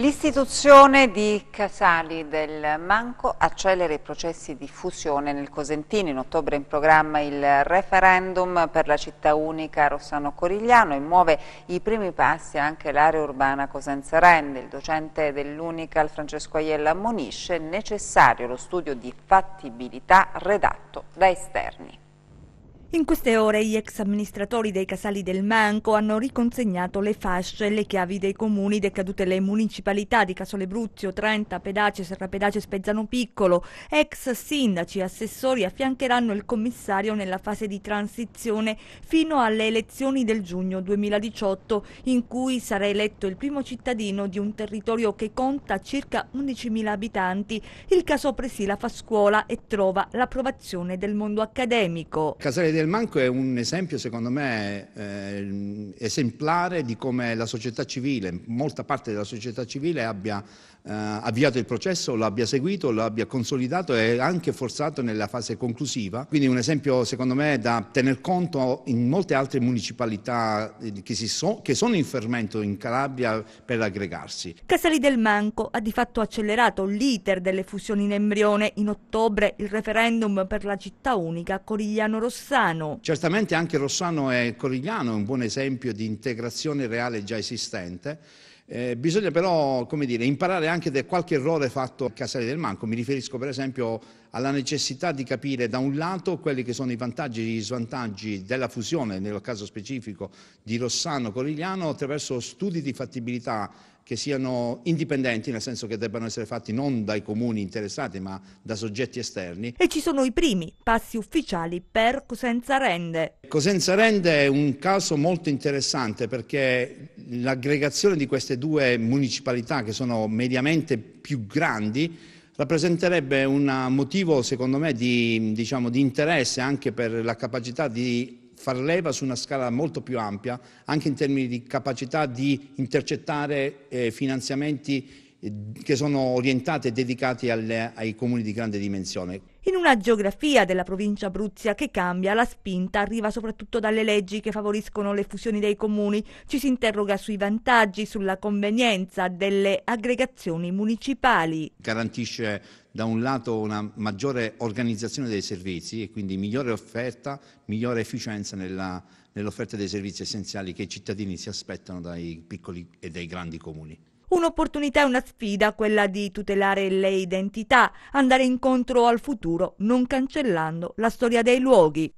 L'istituzione di Casali del Manco accelera i processi di fusione nel Cosentino. In ottobre in programma il referendum per la città unica Rossano Corigliano e muove i primi passi anche l'area urbana Cosenza Rende. Il docente dell'Unical Francesco Aiella ammonisce necessario lo studio di fattibilità redatto da esterni. In queste ore gli ex amministratori dei casali del Manco hanno riconsegnato le fasce e le chiavi dei comuni decadute le municipalità di Casolebruzio, Trenta, Pedace, Serrapedace e Spezzano Piccolo. Ex sindaci e assessori affiancheranno il commissario nella fase di transizione fino alle elezioni del giugno 2018, in cui sarà eletto il primo cittadino di un territorio che conta circa 11.000 abitanti. Il caso Presila fa scuola e trova l'approvazione del mondo accademico. Casale del Manco è un esempio, secondo me, eh, esemplare di come la società civile, molta parte della società civile abbia eh, avviato il processo, lo abbia seguito, lo abbia consolidato e anche forzato nella fase conclusiva. Quindi un esempio, secondo me, da tener conto in molte altre municipalità eh, che, so, che sono in fermento in Calabria per aggregarsi. Casali del Manco ha di fatto accelerato l'iter delle fusioni in embrione. In ottobre il referendum per la città unica Corigliano Rossano Rossano. Certamente anche Rossano e Corigliano è un buon esempio di integrazione reale già esistente eh, bisogna però, come dire, imparare anche da qualche errore fatto a Casale del Manco. Mi riferisco per esempio alla necessità di capire da un lato quelli che sono i vantaggi e gli svantaggi della fusione, nel caso specifico di Rossano Corigliano, attraverso studi di fattibilità che siano indipendenti, nel senso che debbano essere fatti non dai comuni interessati, ma da soggetti esterni. E ci sono i primi passi ufficiali per Cosenza Rende. Cosenza Rende è un caso molto interessante perché l'aggregazione di queste due municipalità che sono mediamente più grandi rappresenterebbe un motivo secondo me di, diciamo, di interesse anche per la capacità di far leva su una scala molto più ampia, anche in termini di capacità di intercettare eh, finanziamenti eh, che sono orientate e dedicate alle, ai comuni di grande dimensione. In una geografia della provincia abruzia che cambia, la spinta arriva soprattutto dalle leggi che favoriscono le fusioni dei comuni. Ci si interroga sui vantaggi, sulla convenienza delle aggregazioni municipali. Garantisce da un lato una maggiore organizzazione dei servizi e quindi migliore offerta, migliore efficienza nella, nell'offerta dei servizi essenziali che i cittadini si aspettano dai piccoli e dai grandi comuni. Un'opportunità e una sfida quella di tutelare le identità, andare incontro al futuro non cancellando la storia dei luoghi.